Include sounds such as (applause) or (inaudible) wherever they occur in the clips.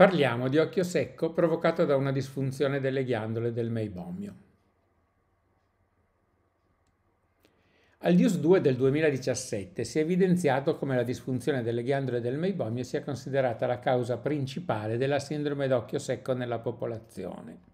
Parliamo di occhio secco provocato da una disfunzione delle ghiandole del meibomio. Al DIUS 2 del 2017 si è evidenziato come la disfunzione delle ghiandole del meibomio sia considerata la causa principale della sindrome d'occhio secco nella popolazione.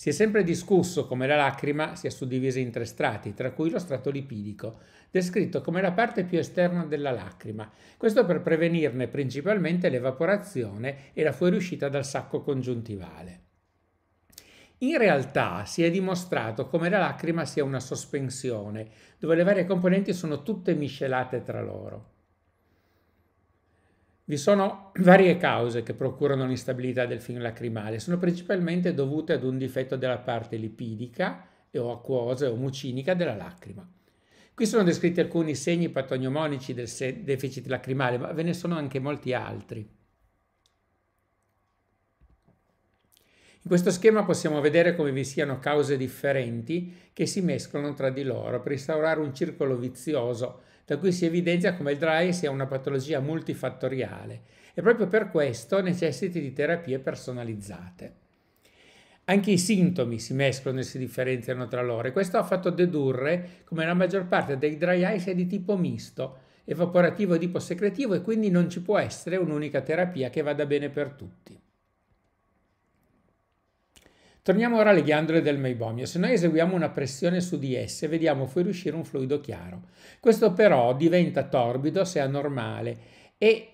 Si è sempre discusso come la lacrima sia suddivisa in tre strati, tra cui lo strato lipidico, descritto come la parte più esterna della lacrima, questo per prevenirne principalmente l'evaporazione e la fuoriuscita dal sacco congiuntivale. In realtà si è dimostrato come la lacrima sia una sospensione, dove le varie componenti sono tutte miscelate tra loro. Vi sono (clears throat) varie cause che procurano l'instabilità del film lacrimale, sono principalmente dovute ad un difetto della parte lipidica e o acquosa o mucinica della lacrima. Qui sono descritti alcuni segni patognomonici del deficit lacrimale, ma ve ne sono anche molti altri. In questo schema possiamo vedere come vi siano cause differenti che si mescolano tra di loro per instaurare un circolo vizioso da cui si evidenzia come il dry sia una patologia multifattoriale e proprio per questo necessiti di terapie personalizzate. Anche i sintomi si mescolano e si differenziano tra loro e questo ha fatto dedurre come la maggior parte dei dry eye sia di tipo misto, evaporativo e tipo iposecretivo e quindi non ci può essere un'unica terapia che vada bene per tutti. Torniamo ora alle ghiandole del meibomio. Se noi eseguiamo una pressione su di esse, vediamo fuoriuscire un fluido chiaro. Questo però diventa torbido se è anormale e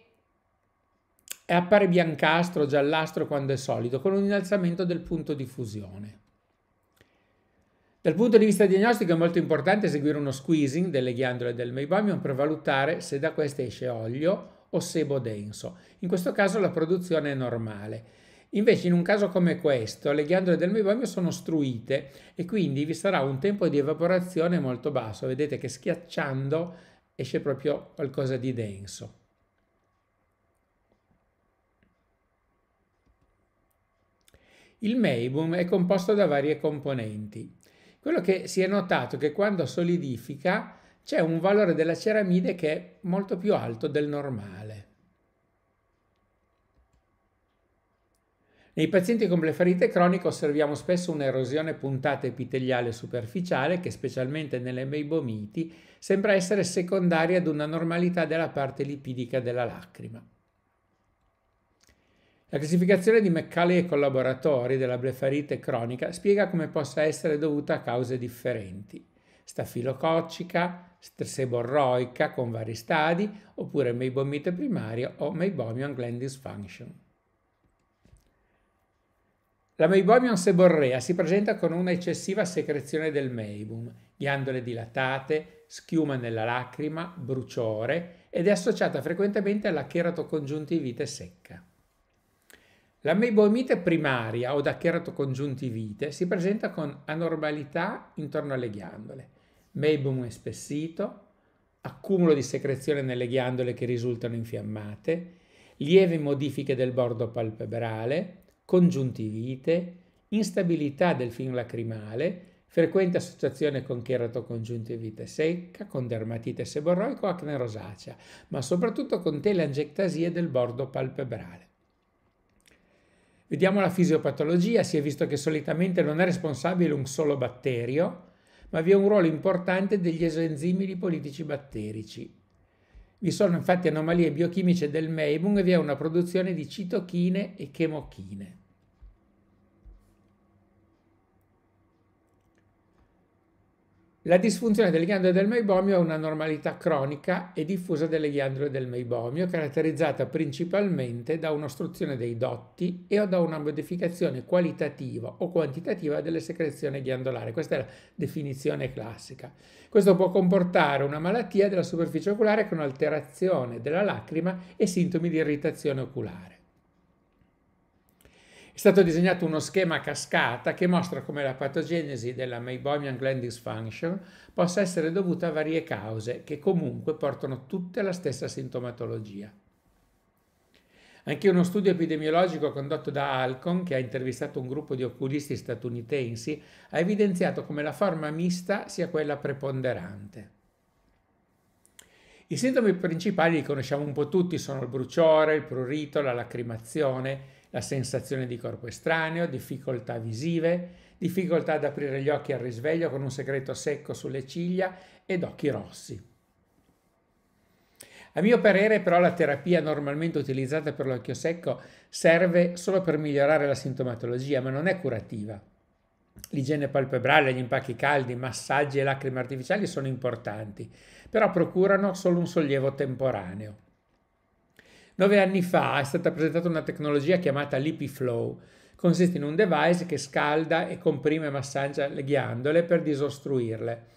appare biancastro, giallastro quando è solido, con un innalzamento del punto di fusione. Dal punto di vista diagnostico è molto importante eseguire uno squeezing delle ghiandole del meibomio per valutare se da queste esce olio o sebo denso. In questo caso la produzione è normale. Invece in un caso come questo le ghiandole del meiboemio sono struite e quindi vi sarà un tempo di evaporazione molto basso. Vedete che schiacciando esce proprio qualcosa di denso. Il meibum è composto da varie componenti. Quello che si è notato è che quando solidifica c'è un valore della ceramide che è molto più alto del normale. Nei pazienti con blefarite cronica osserviamo spesso un'erosione puntata epiteliale superficiale che specialmente nelle meibomiti sembra essere secondaria ad una normalità della parte lipidica della lacrima. La classificazione di McCulley e collaboratori della blefarite cronica spiega come possa essere dovuta a cause differenti, stafilococcica, seborroica con vari stadi, oppure meibomite primaria o meibomian gland dysfunction. La Meibomion seborrea si presenta con una eccessiva secrezione del meibum, ghiandole dilatate, schiuma nella lacrima, bruciore ed è associata frequentemente alla cheratocongiuntivite secca. La meibomite primaria o da cheratocongiuntivite si presenta con anormalità intorno alle ghiandole, meibum espessito, accumulo di secrezione nelle ghiandole che risultano infiammate, lievi modifiche del bordo palpebrale, congiuntivite, instabilità del film lacrimale, frequente associazione con cheratocongiuntivite secca, con dermatite seborroica o acne rosacea, ma soprattutto con teleangiectasie del bordo palpebrale. Vediamo la fisiopatologia, si è visto che solitamente non è responsabile un solo batterio, ma vi è un ruolo importante degli esoenzimi lipolitici batterici, vi sono infatti anomalie biochimiche del meibung e vi è una produzione di citochine e chemochine. La disfunzione delle ghiandole del meibomio è una normalità cronica e diffusa delle ghiandole del meibomio, caratterizzata principalmente da un'ostruzione dei dotti e o da una modificazione qualitativa o quantitativa delle secrezioni ghiandolari. Questa è la definizione classica. Questo può comportare una malattia della superficie oculare con alterazione della lacrima e sintomi di irritazione oculare è stato disegnato uno schema a cascata che mostra come la patogenesi della Meibomian gland dysfunction possa essere dovuta a varie cause che comunque portano tutte alla stessa sintomatologia. Anche uno studio epidemiologico condotto da Alcon, che ha intervistato un gruppo di oculisti statunitensi, ha evidenziato come la forma mista sia quella preponderante. I sintomi principali li conosciamo un po' tutti, sono il bruciore, il prurito, la lacrimazione, la sensazione di corpo estraneo, difficoltà visive, difficoltà ad aprire gli occhi al risveglio con un segreto secco sulle ciglia ed occhi rossi. A mio parere però la terapia normalmente utilizzata per l'occhio secco serve solo per migliorare la sintomatologia, ma non è curativa. L'igiene palpebrale, gli impacchi caldi, massaggi e lacrime artificiali sono importanti, però procurano solo un sollievo temporaneo. Nove anni fa è stata presentata una tecnologia chiamata LipiFlow. Consiste in un device che scalda e comprime e massaggia le ghiandole per disostruirle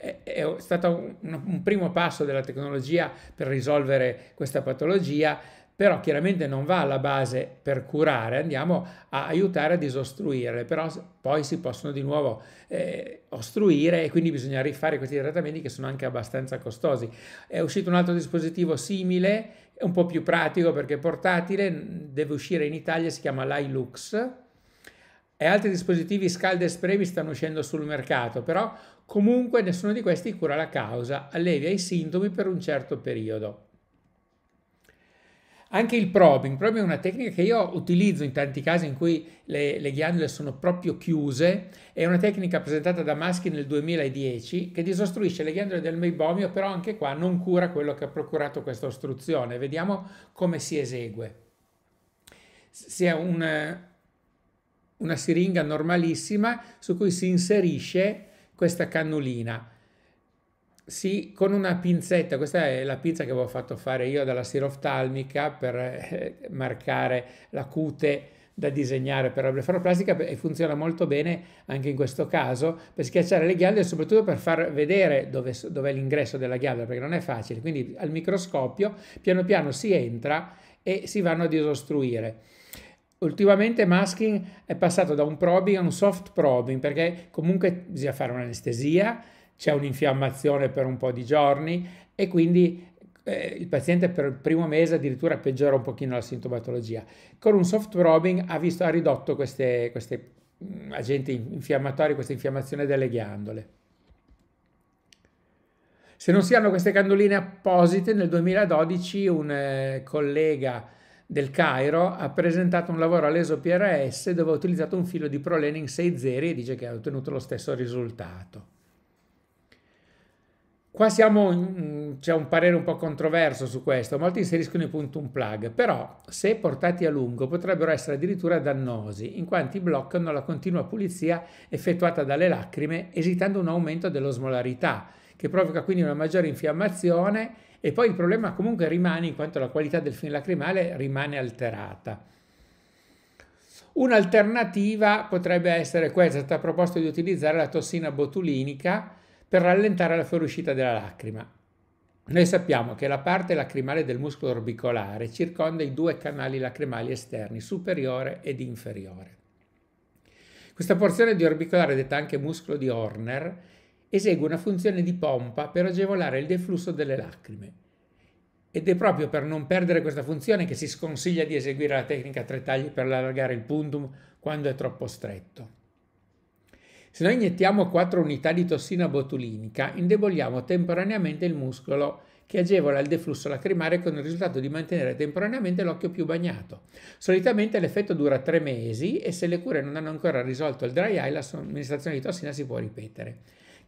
è stato un, primo passo della tecnologia per risolvere questa patologia, però chiaramente non va alla base per curare, andiamo a aiutare a disostruirle, però poi si possono di nuovo eh, ostruire e quindi bisogna rifare questi trattamenti che sono anche abbastanza costosi. È uscito un altro dispositivo simile è un po' più pratico perché è portatile, deve uscire in Italia, si chiama Lilux e altri dispositivi scalda e spremi stanno uscendo sul mercato, però comunque nessuno di questi cura la causa, allevia i sintomi per un certo periodo. Anche il probing, probing è una tecnica che io utilizzo in tanti casi in cui le, le ghiandole sono proprio chiuse, è una tecnica presentata da Maschi nel 2010 che disostruisce le ghiandole del meibomio, però anche qua non cura quello che ha procurato questa ostruzione. Vediamo come si esegue. Si è un, una siringa normalissima su cui si inserisce questa cannulina sì, con una pinzetta, questa è la pinza che avevo fatto fare io dalla siroftalmica per eh, marcare la cute da disegnare per la blefaroplastica e funziona molto bene anche in questo caso per schiacciare le ghiande e soprattutto per far vedere dove, dove è l'ingresso della ghianda perché non è facile, quindi al microscopio piano piano si entra e si vanno a disostruire. Ultimamente masking è passato da un probing a un soft probing perché comunque bisogna fare un'anestesia c'è un'infiammazione per un po' di giorni e quindi eh, il paziente per il primo mese addirittura peggiora un pochino la sintomatologia. Con un soft probing ha, visto, ha ridotto queste, queste mm, agenti infiammatori, questa infiammazione delle ghiandole. Se non si hanno queste candoline apposite, nel 2012 un eh, collega del Cairo ha presentato un lavoro all'ESO-PRS dove ha utilizzato un filo di Prolenin 6-0 e dice che ha ottenuto lo stesso risultato. Qua siamo c'è un parere un po' controverso su questo, molti inseriscono i puntun plug, però se portati a lungo potrebbero essere addirittura dannosi, in quanto bloccano la continua pulizia effettuata dalle lacrime, esitando un aumento dell'osmolarità, che provoca quindi una maggiore infiammazione e poi il problema comunque rimane in quanto la qualità del film lacrimale rimane alterata. Un'alternativa potrebbe essere questa, è stata proposta di utilizzare la tossina botulinica, per rallentare la fuoriuscita della lacrima. Noi sappiamo che la parte lacrimale del muscolo orbicolare circonda i due canali lacrimali esterni, superiore ed inferiore. Questa porzione di orbicolare, detta anche muscolo di Horner, esegue una funzione di pompa per agevolare il deflusso delle lacrime. Ed è proprio per non perdere questa funzione che si sconsiglia di eseguire la tecnica a tre tagli per allargare il puntum quando è troppo stretto. Se noi iniettiamo 4 unità di tossina botulinica, indeboliamo temporaneamente il muscolo che agevola il deflusso lacrimare con il risultato di mantenere temporaneamente l'occhio più bagnato. Solitamente l'effetto dura 3 mesi e se le cure non hanno ancora risolto il dry eye, la somministrazione di tossina si può ripetere.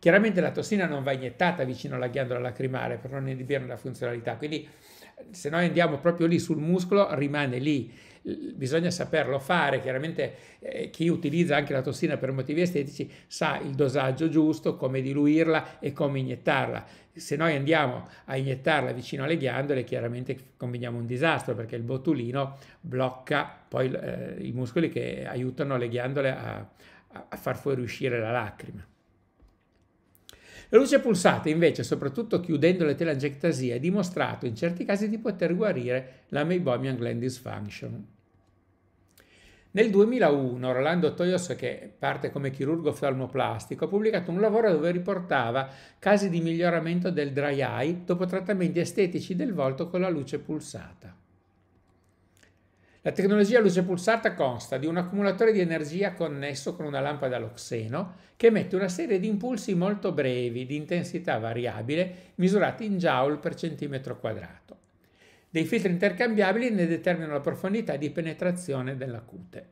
Chiaramente la tossina non va iniettata vicino alla ghiandola lacrimare per non inibirne la funzionalità, quindi se noi andiamo proprio lì sul muscolo rimane lì bisogna saperlo fare, chiaramente eh, chi utilizza anche la tossina per motivi estetici sa il dosaggio giusto, come diluirla e come iniettarla. Se noi andiamo a iniettarla vicino alle ghiandole, chiaramente combiniamo un disastro perché il botulino blocca poi eh, i muscoli che aiutano le ghiandole a, a far fuoriuscire la lacrima. La luce pulsata invece, soprattutto chiudendo le telangiectasie, ha dimostrato in certi casi di poter guarire la meibomian gland dysfunction. Nel 2001 Rolando Toyos, che parte come chirurgo oftalmoplastico, ha pubblicato un lavoro dove riportava casi di miglioramento del dry eye dopo trattamenti estetici del volto con la luce pulsata. La tecnologia luce pulsata consta di un accumulatore di energia connesso con una lampada all'oxeno che emette una serie di impulsi molto brevi di intensità variabile misurati in joule per centimetro quadrato. Dei filtri intercambiabili ne determinano la profondità di penetrazione della cute.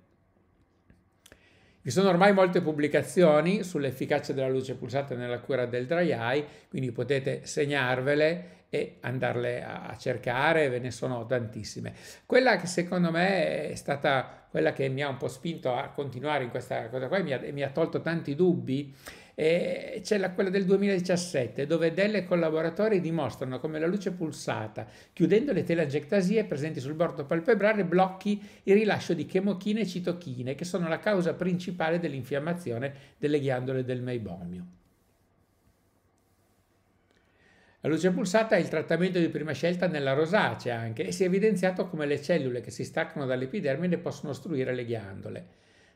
Vi sono ormai molte pubblicazioni sull'efficacia della luce pulsata nella cura del dry eye, quindi potete segnarvele e andarle a cercare, ve ne sono tantissime. Quella che secondo me è stata quella che mi ha un po' spinto a continuare in questa cosa qua e mi ha, mi ha tolto tanti dubbi e c'è la, quella del 2017 dove Dell e collaboratori dimostrano come la luce pulsata, chiudendo le telangiectasie presenti sul bordo palpebrale, blocchi il rilascio di chemochine e citochine, che sono la causa principale dell'infiammazione delle ghiandole del meibomio. La luce pulsata è il trattamento di prima scelta nella rosacea anche e si è evidenziato come le cellule che si staccano dall'epidermide possono ostruire le ghiandole.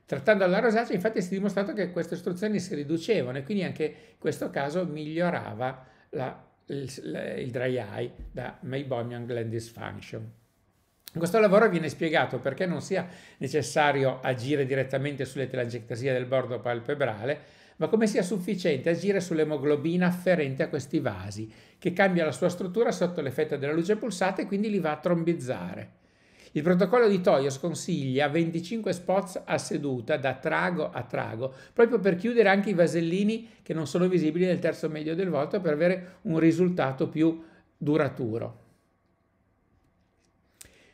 Trattando la rosacea infatti si è dimostrato che queste istruzioni si riducevano e quindi anche in questo caso migliorava la, il, il, dry eye da Meibomian gland dysfunction. In questo lavoro viene spiegato perché non sia necessario agire direttamente sulle telangiectasie del bordo palpebrale, ma come sia sufficiente agire sull'emoglobina afferente a questi vasi, che cambia la sua struttura sotto l'effetto della luce pulsata e quindi li va a trombizzare. Il protocollo di Toyo sconsiglia 25 spots a seduta da trago a trago, proprio per chiudere anche i vasellini che non sono visibili nel terzo medio del volto per avere un risultato più duraturo.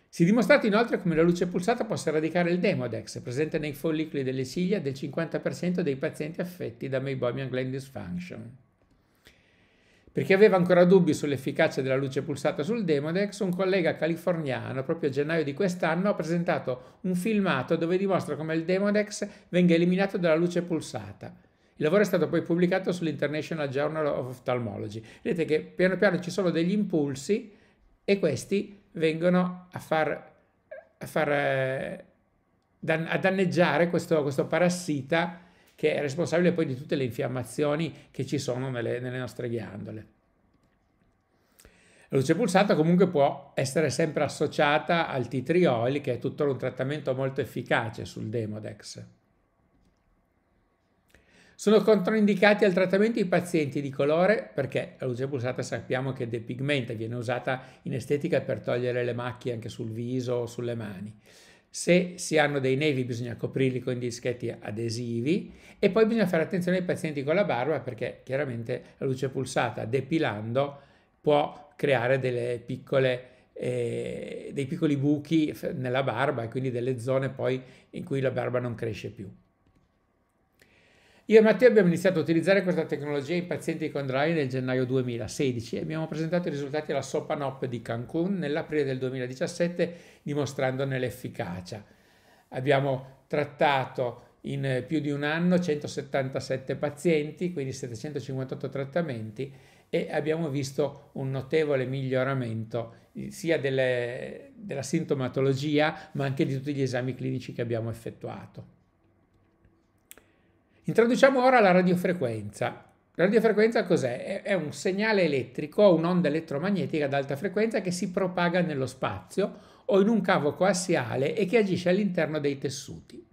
Si è dimostrato inoltre come la luce pulsata possa radicare il Demodex, presente nei follicoli delle ciglia del 50% dei pazienti affetti da meibomian gland dysfunction. Perché aveva ancora dubbi sull'efficacia della luce pulsata sul Demodex, un collega californiano, proprio a gennaio di quest'anno, ha presentato un filmato dove dimostra come il Demodex venga eliminato dalla luce pulsata. Il lavoro è stato poi pubblicato sull'International Journal of Ophthalmology. Vedete che piano piano ci sono degli impulsi e questi vengono a far, a far eh, a danneggiare questo, questo parassita che è responsabile poi di tutte le infiammazioni che ci sono nelle, nelle nostre ghiandole. La luce pulsata comunque può essere sempre associata al tea tree oil, che è tuttora un trattamento molto efficace sul Demodex. Sono controindicati al trattamento i pazienti di colore perché la luce pulsata sappiamo che depigmenta, viene usata in estetica per togliere le macchie anche sul viso o sulle mani. Se si hanno dei nevi bisogna coprirli con dischetti adesivi e poi bisogna fare attenzione ai pazienti con la barba perché chiaramente la luce pulsata depilando può creare delle piccole eh, dei piccoli buchi nella barba e quindi delle zone poi in cui la barba non cresce più. Io e Matteo abbiamo iniziato a utilizzare questa tecnologia in pazienti con dry nel gennaio 2016 e abbiamo presentato i risultati alla SOPANOP di Cancun nell'aprile del 2017 dimostrandone l'efficacia. Abbiamo trattato in eh, più di un anno 177 pazienti, quindi 758 trattamenti e abbiamo visto un notevole miglioramento eh, sia delle, della sintomatologia ma anche di tutti gli esami clinici che abbiamo effettuato. Introduciamo ora la radiofrequenza. La radiofrequenza cos'è? È un segnale elettrico, un'onda elettromagnetica ad alta frequenza che si propaga nello spazio o in un cavo coassiale e che agisce all'interno dei tessuti.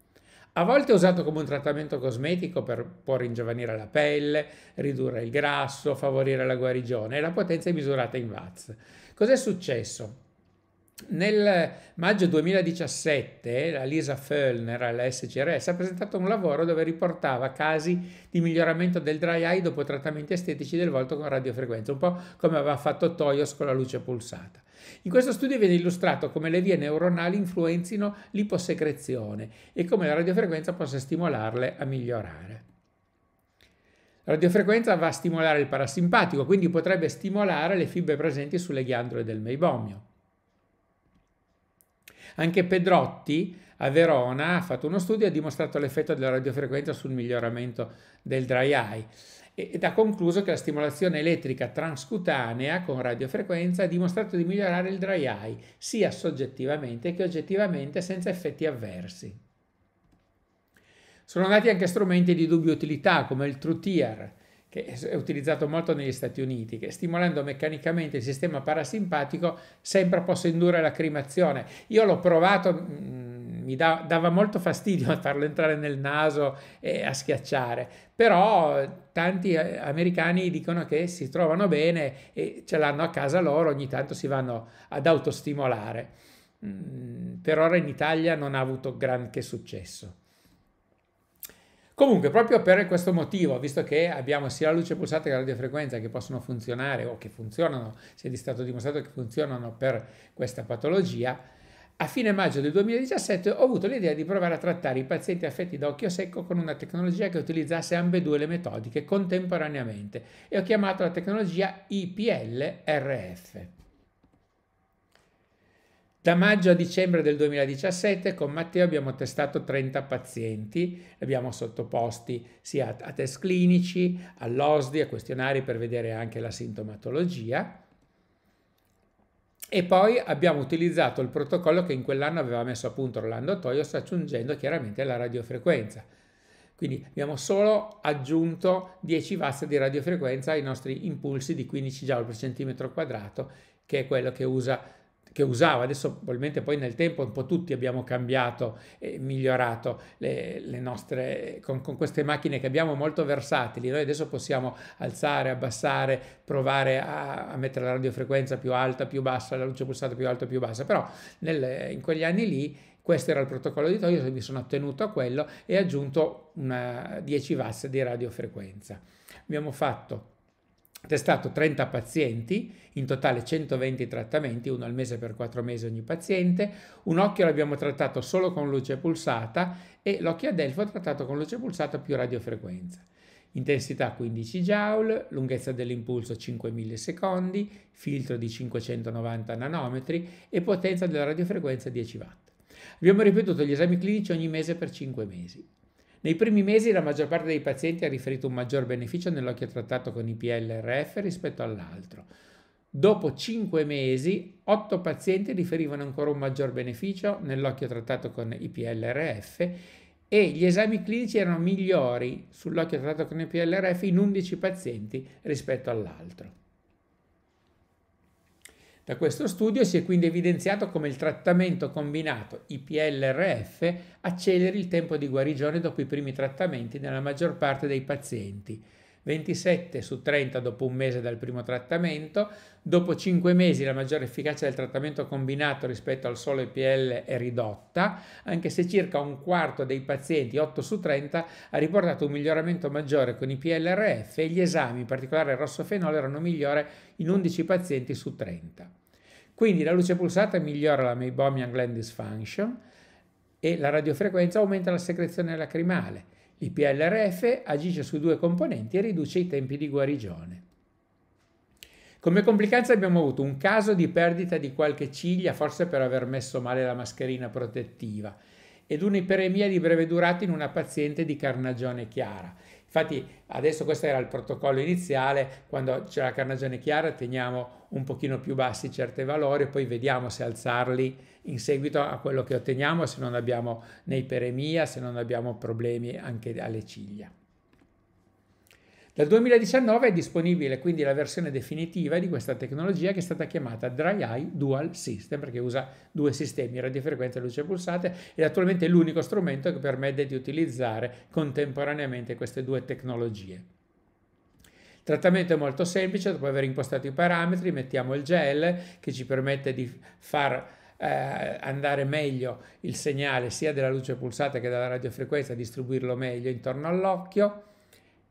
A volte è usato come un trattamento cosmetico per può ringiovanire la pelle, ridurre il grasso, favorire la guarigione e la potenza è misurata in watts. Cos'è successo? Nel maggio 2017 la Lisa Föllner alla SCRS ha presentato un lavoro dove riportava casi di miglioramento del dry eye dopo trattamenti estetici del volto con radiofrequenza, un po' come aveva fatto Toyos con la luce pulsata. In questo studio viene illustrato come le vie neuronali influenzino l'iposecrezione e come la radiofrequenza possa stimolarle a migliorare. La radiofrequenza va a stimolare il parasimpatico, quindi potrebbe stimolare le fibre presenti sulle ghiandole del meibomio. Anche Pedrotti a Verona ha fatto uno studio e ha dimostrato l'effetto della radiofrequenza sul miglioramento del dry eye ed ha concluso che la stimolazione elettrica transcutanea con radiofrequenza ha dimostrato di migliorare il dry eye sia soggettivamente che oggettivamente senza effetti avversi. Sono nati anche strumenti di dubbia utilità come il True Tear, che è utilizzato molto negli Stati Uniti, che stimolando meccanicamente il sistema parasimpatico sembra possa indurre la cremazione. Io l'ho provato mm, mi da, dava molto fastidio a (laughs) farlo entrare nel naso e a schiacciare, però tanti eh, americani dicono che si trovano bene e ce l'hanno a casa loro, ogni tanto si vanno ad autostimolare. Mm, per ora in Italia non ha avuto granché successo. Comunque, proprio per questo motivo, visto che abbiamo sia la luce pulsata che la radiofrequenza che possono funzionare o che funzionano, si è stato dimostrato che funzionano per questa patologia, a fine maggio del 2017 ho avuto l'idea di provare a trattare i pazienti affetti da occhio secco con una tecnologia che utilizzasse ambedue le metodiche contemporaneamente e ho chiamato la tecnologia IPL-RF. Da maggio a dicembre del 2017 con Matteo abbiamo testato 30 pazienti, li abbiamo sottoposti sia a test clinici, all'OSDI, a questionari per vedere anche la sintomatologia e poi abbiamo utilizzato il protocollo che in quell'anno aveva messo a punto Rolando Toyos aggiungendo chiaramente la radiofrequenza. Quindi abbiamo solo aggiunto 10 W di radiofrequenza ai nostri impulsi di 15 J per centimetro quadrato, che è quello che usa che usava, adesso probabilmente poi nel tempo un po' tutti abbiamo cambiato e migliorato le, le nostre, con, con, queste macchine che abbiamo molto versatili, noi adesso possiamo alzare, abbassare, provare a, a mettere la radiofrequenza più alta, più bassa, la luce pulsata più alta, più bassa, però nel, in quegli anni lì questo era il protocollo di Toyo, mi sono attenuto a quello e ho aggiunto una 10 watts di radiofrequenza. Abbiamo fatto testato 30 pazienti, in totale 120 trattamenti, uno al mese per 4 mesi ogni paziente. Un occhio l'abbiamo trattato solo con luce pulsata e l'occhio a delfo trattato con luce pulsata più radiofrequenza. Intensità 15 joule, lunghezza dell'impulso 5 millisecondi, filtro di 590 nanometri e potenza della radiofrequenza 10 watt. Abbiamo ripetuto gli esami clinici ogni mese per 5 mesi. Nei primi mesi la maggior parte dei pazienti ha riferito un maggior beneficio nell'occhio trattato con IPLRF rispetto all'altro. Dopo 5 mesi, 8 pazienti riferivano ancora un maggior beneficio nell'occhio trattato con IPLRF e gli esami clinici erano migliori sull'occhio trattato con IPLRF in 11 pazienti rispetto all'altro. Da questo studio si è quindi evidenziato come il trattamento combinato IPLRF acceleri il tempo di guarigione dopo i primi trattamenti nella maggior parte dei pazienti, 27 su 30 dopo un mese dal primo trattamento, dopo 5 mesi la maggiore efficacia del trattamento combinato rispetto al solo EPL è ridotta, anche se circa un quarto dei pazienti, 8 su 30, ha riportato un miglioramento maggiore con i PLRF e gli esami, in particolare il rossofenolo, erano migliori in 11 pazienti su 30. Quindi la luce pulsata migliora la meibomian gland dysfunction e la radiofrequenza aumenta la secrezione lacrimale L'IPLRF agisce su due componenti e riduce i tempi di guarigione. Come complicanza abbiamo avuto un caso di perdita di qualche ciglia, forse per aver messo male la mascherina protettiva, ed un'iperemia di breve durata in una paziente di carnagione chiara. Infatti adesso questo era il protocollo iniziale, quando c'è la carnagione chiara teniamo un pochino più bassi certi valori poi vediamo se alzarli in seguito a quello che otteniamo, se non abbiamo neiperemia, se non abbiamo problemi anche alle ciglia. Dal 2019 è disponibile quindi la versione definitiva di questa tecnologia che è stata chiamata Dry Eye Dual System perché usa due sistemi, radiofrequenza e luce pulsante ed attualmente è l'unico strumento che permette di utilizzare contemporaneamente queste due tecnologie. Il Trattamento è molto semplice, dopo aver impostato i parametri mettiamo il gel che ci permette di far eh, andare meglio il segnale sia della luce pulsata che della radiofrequenza, distribuirlo meglio intorno all'occhio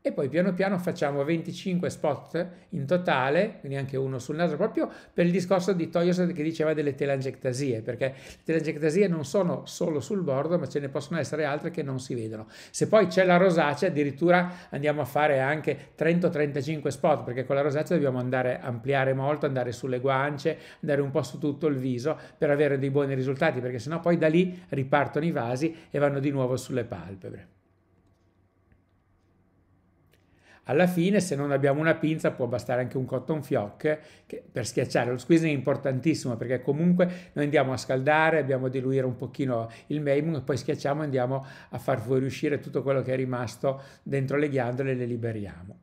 e poi piano piano facciamo 25 spot in totale, quindi anche uno sul naso proprio per il discorso di Toyos che diceva delle telangiectasie, perché le telangiectasie non sono solo sul bordo, ma ce ne possono essere altre che non si vedono. Se poi c'è la rosacea, addirittura andiamo a fare anche 30-35 spot, perché con la rosacea dobbiamo andare a ampliare molto, andare sulle guance, andare un po' su tutto il viso per avere dei buoni risultati, perché sennò poi da lì ripartono i vasi e vanno di nuovo sulle palpebre. Alla fine, se non abbiamo una pinza, può bastare anche un cotton fioc che, per schiacciare. Lo squeezing è importantissimo perché comunque noi andiamo a scaldare, abbiamo a diluire un pochino il maimung e poi schiacciamo e andiamo a far fuoriuscire tutto quello che è rimasto dentro le ghiandole e le liberiamo.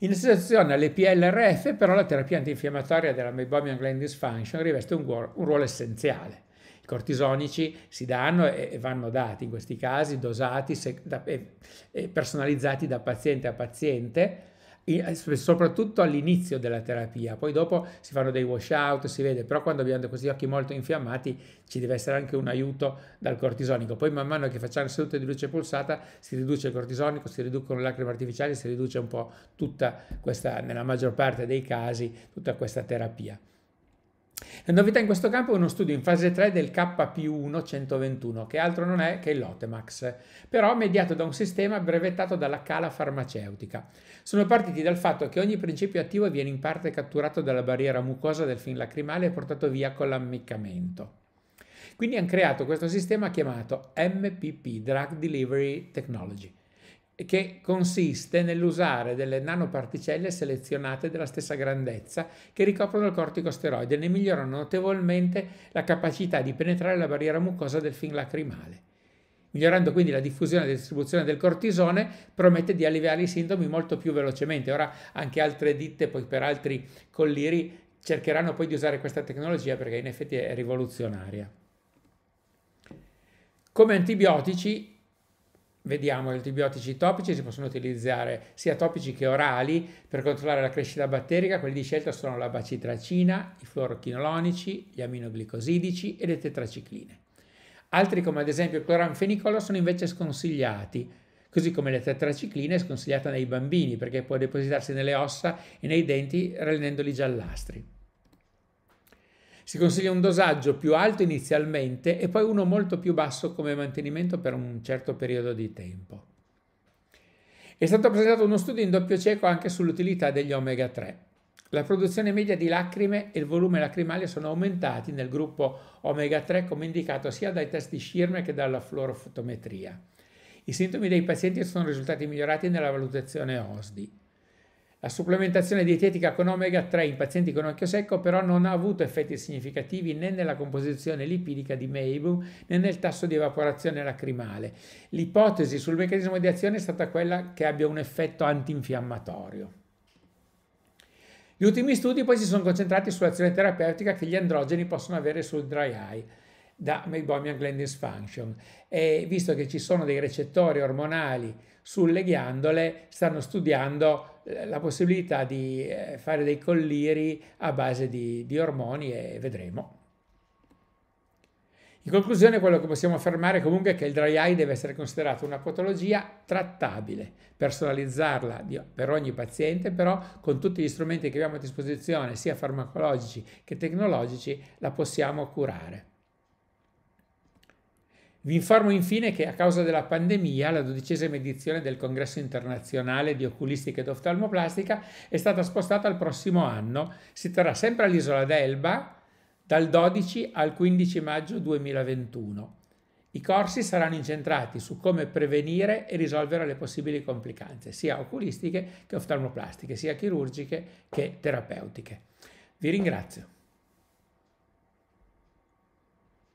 In associazione alle PLRF, però, la terapia antinfiammatoria della meibomian gland dysfunction riveste un ruolo essenziale cortisonici si danno e, vanno dati in questi casi, dosati e personalizzati da paziente a paziente soprattutto all'inizio della terapia, poi dopo si fanno dei washout, si vede, però quando abbiamo questi occhi molto infiammati ci deve essere anche un aiuto dal cortisonico, poi man mano che facciamo sedute di luce pulsata si riduce il cortisonico, si riducono le lacrime artificiali, si riduce un po' tutta questa, nella maggior parte dei casi, tutta questa terapia. La novità in questo campo è uno studio in fase 3 del KP1 121, che altro non è che l'Otemax, però mediato da un sistema brevettato dalla cala farmaceutica. Sono partiti dal fatto che ogni principio attivo viene in parte catturato dalla barriera mucosa del film lacrimale e portato via con l'ammiccamento. Quindi hanno creato questo sistema chiamato MPP, Drug Delivery Technology che consiste nell'usare delle nanoparticelle selezionate della stessa grandezza che ricoprono il corticosteroide e ne migliorano notevolmente la capacità di penetrare la barriera mucosa del film lacrimale. Migliorando quindi la diffusione e la distribuzione del cortisone, promette di alleviare i sintomi molto più velocemente. Ora anche altre ditte, poi per altri colliri, cercheranno poi di usare questa tecnologia perché in effetti è rivoluzionaria. Come antibiotici Vediamo, gli antibiotici topici si possono utilizzare sia topici che orali per controllare la crescita batterica, quelli di scelta sono la bacitracina, i fluorochinolonici, gli aminoglicosidici e le tetracicline. Altri come ad esempio il cloranfenicolo sono invece sconsigliati, così come la tetracicline è sconsigliata nei bambini perché può depositarsi nelle ossa e nei denti rendendoli giallastri. Si consiglia un dosaggio più alto inizialmente e poi uno molto più basso come mantenimento per un certo periodo di tempo. È stato presentato uno studio in doppio cieco anche sull'utilità degli omega 3. La produzione media di lacrime e il volume lacrimale sono aumentati nel gruppo omega 3 come indicato sia dai test di Schirmer che dalla fluorofotometria. I sintomi dei pazienti sono risultati migliorati nella valutazione OSDI. La supplementazione dietetica con omega 3 in pazienti con occhio secco però non ha avuto effetti significativi né nella composizione lipidica di Meibu né nel tasso di evaporazione lacrimale. L'ipotesi sul meccanismo di azione è stata quella che abbia un effetto antinfiammatorio. Gli ultimi studi poi si sono concentrati sull'azione terapeutica che gli androgeni possono avere sul dry eye da meibomian gland dysfunction e visto che ci sono dei recettori ormonali sulle ghiandole stanno studiando la possibilità di eh, fare dei colliri a base di, di ormoni e vedremo. In conclusione, quello che possiamo affermare comunque è che il dry eye deve essere considerato una patologia trattabile, personalizzarla per ogni paziente, però con tutti gli strumenti che abbiamo a disposizione, sia farmacologici che tecnologici, la possiamo curare. Vi informo infine che a causa della pandemia la dodicesima edizione del Congresso internazionale di oculistica ed oftalmoplastica è stata spostata al prossimo anno. Si terrà sempre all'isola d'Elba dal 12 al 15 maggio 2021. I corsi saranno incentrati su come prevenire e risolvere le possibili complicanze, sia oculistiche che oftalmoplastiche, sia chirurgiche che terapeutiche. Vi ringrazio.